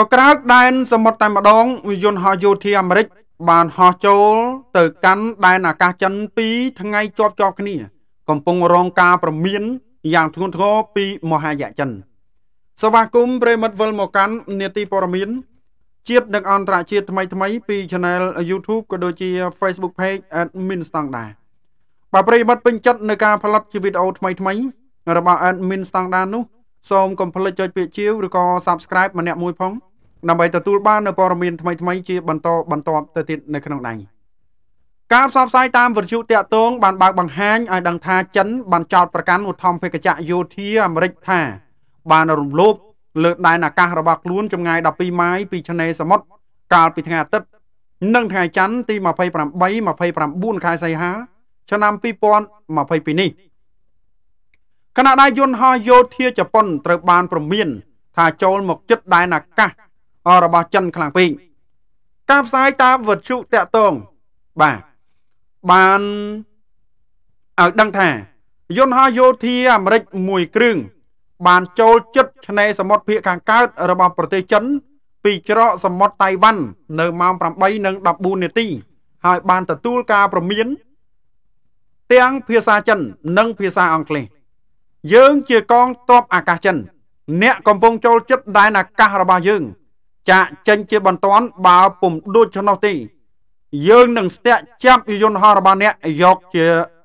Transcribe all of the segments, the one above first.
ក៏ក្រោកដែនសមុទ្រតែម្ដងយន្តហោះយោធាអាមេរិកបានហោះចូល ទៅកាន់ដែនអាកាសចិន2ថ្ងៃជាប់ជាប់គ្នា កំពុងរងការប្រមានយ៉ាងធ្ងន់ធ្ងរពីមហាយៈចិនសវគមប្រិមិត្តវិលមកកាន់នេតិព័រមានជាតិនិងអន្តរជាតិថ្មីថ្មី ពី Channel YouTube ក៏ដូចជា Facebook Page Admin ស្តង់ដាបើប្រិមិត្តពេញចិត្តនៅការផលិតជាវីដេអូថ្មីថ្មី របស់ Admin ស្តង់ដានោះសូមកុំភ្លេចចុចពាក្យជាវឬក៏ Subscribe ម្នាក់មួយផងដើម្បីទទួលបាននូវព័ត៌មានថ្មីៗជាបន្តបន្តទៅទៀតនៅក្នុងដៃការផ្សព្វផ្សាយតាមវិទ្យុតាក់ទងបានបើកបង្ហាញឲ្យដឹងថាចិនបានចោទប្រកាន់ឧទ្ធម្ភិកចក្រយោធាអាមេរិកថាបាន រំលោភលើ ដែនអាកាសរបស់ខ្លួនចម្ងាយ12ម៉ាយពីឆ្នេរសមុទ្រកាលពីថ្ងៃអាទិត្យនិងថ្ងៃច័ន្ទទី28 29ខែសីហា ឆ្នាំ2022នេះគណៈដែរយន្តហោះយោធាជប៉ុន ត្រូវ បានព្រមាន ថាចូលមកជិតដែនអាកាសអរបស់ចិនខ្លាំងពេកការផ្សាយតាមវិទ្យុតាក់ទងបាទបានឲ្យដឹងថា យន្តហោះយោធាអាមេរិកមួយគ្រឿងបានចូលជិតឆ្នេរសមុទ្រភាគខាងកើត របស់ប្រទេសចិន ពីច្រកសមុទ្រតៃវ៉ាន់នៅម៉ោង8:14នាទី ហើយ បានទទួលការព្រមាន ទាំងភាសាចិន និងភាសាអង់គ្លេសយើងជាកងទ័ពអាកាសចិន អ្នកកំពុងចូលចិត្តដែនអាកាសរបស់យើងចាក់ចេញជាបន្តបើពុំដូច្នោះទេយើងនឹងស្ទាក់ចាប់យន្តហោះរបស់អ្នក យកជា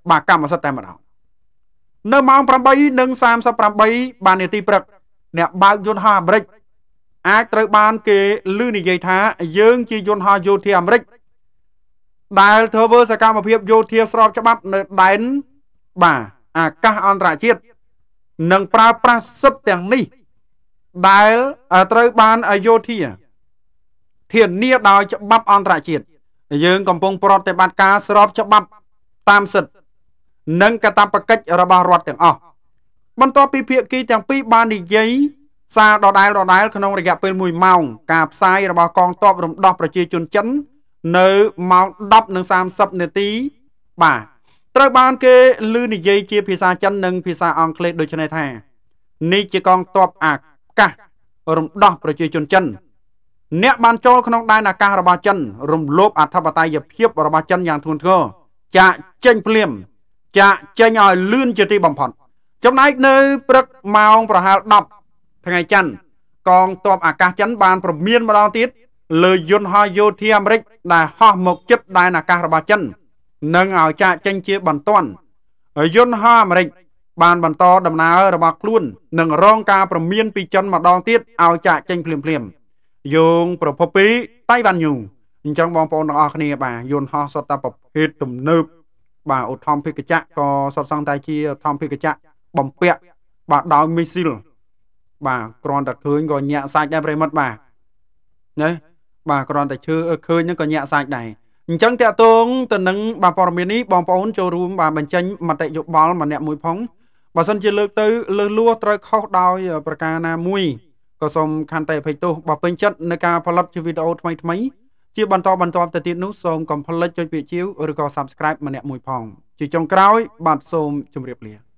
បាកម្មសិទ្ធិតែម្ដងនៅម៉ោង8:38បាននាទីព្រឹកអ្នកបើកយន្តហោះអាមេរិកអាចត្រូវបានគេឮនិយាយថា យើងជាយន្តហោះយោធាអាមេរិកដែលធ្វើសកម្មភាពយោធាស្របច្បាប់នៅដែនបាទអាកាសអន្តរជាតិនិងប្រើប្រាស់សិទ្ធិទាំងនេះដែលត្រូវបានអយោធាធានាដោយច្បាប់អន្តរជាតិយើងកំពុងប្រតិបត្តិការស្របច្បាប់តាមសិទ្ធិនិងកាតព្វកិច្ចរបស់រដ្ឋទាំងអស់បន្ទាប់ពីភាគីទាំងពីរបាននិយាយសារដដែលដដែលក្នុងរយៈពេល1ម៉ោង ការផ្សាយរបស់កងទ័ពរំដោះប្រជាជនចិននៅម៉ោង10:30នាទីបាទត្រូវបាន គេឮនិយាយជាភាសាចិននិងភាសាអង់គ្លេសដូចនេះថា នេះជាកងទ័ពអាកាសរំដោះប្រជាជនចិនអ្នកបានចូលក្នុងដែនអាកាសរបស់ចិន រំលោភអធិបតេយ្យភាពរបស់ចិនយ៉ាងធ្ងន់ធ្ងរចាក់ចេញភ្លាម ចាក់ចេញឲ្យលឿនជាទីបំផុត ចំណែកនៅព្រឹកម៉ោងប្រហែល10ថ្ងៃច័ន្ទកងទ័ពអាកាសចិនបាន ប្រមានម្ដងទៀតលើយន្តហោះយោធាអាមេរិកដែលហោះមកជិតដែនអាកាសរបស់ចិននឹងឲ្យចាក់ចេញជាបន្ទាន់ យន្តហោះអាមេរិកបានបន្ត ដំណើររបស់ខ្លួននិងរងការប្រមាន ពីចិន ម្ដងទៀតឲ្យចាក់ចេញភ្លាមភ្លាមយោងប្រភពពីតៃវ៉ាន់ញូអញ្ចឹងបងប្អូនទាំងអស់គ្នា បាទយន្តហោះសតប្រភេទទំនើបបាទឧទ្ធម្ភិកចៈក៏សតសង្តែជាឧទ្ធម្ភិកចៈបំពាក់បាទដោយមីស៊ីលបាទគ្រាន់តែឃើញក៏ញាក់សាច់ដែរប្រិមិត្តបាទណាបាទគ្រាន់តែឈើឃើញហ្នឹងក៏ញាក់សាច់ដែរអញ្ចឹងតកតងទៅនឹងបាទព័ត៌មាននេះបងប្អូនចូលរួមបាទបញ្ចេញមតិយោបល់ម្នាក់មួយផងបើសិនជាលើកទៅលើសលួសត្រូវខុសដោយ ប្រការណាមួយក៏សូមខន្តីអភ័យទោសបើពេញចិត្តនឹងការផលិតជាវីដេអូថ្មីថ្មីជាបន្តបន្តទៅទៀតនោះសូមកុំភ្លេចចុចពាក្យជាវឬក៏ Subscribe ម្នាក់មួយផងជាចុងក្រោយបាទសូមជម្រាបលា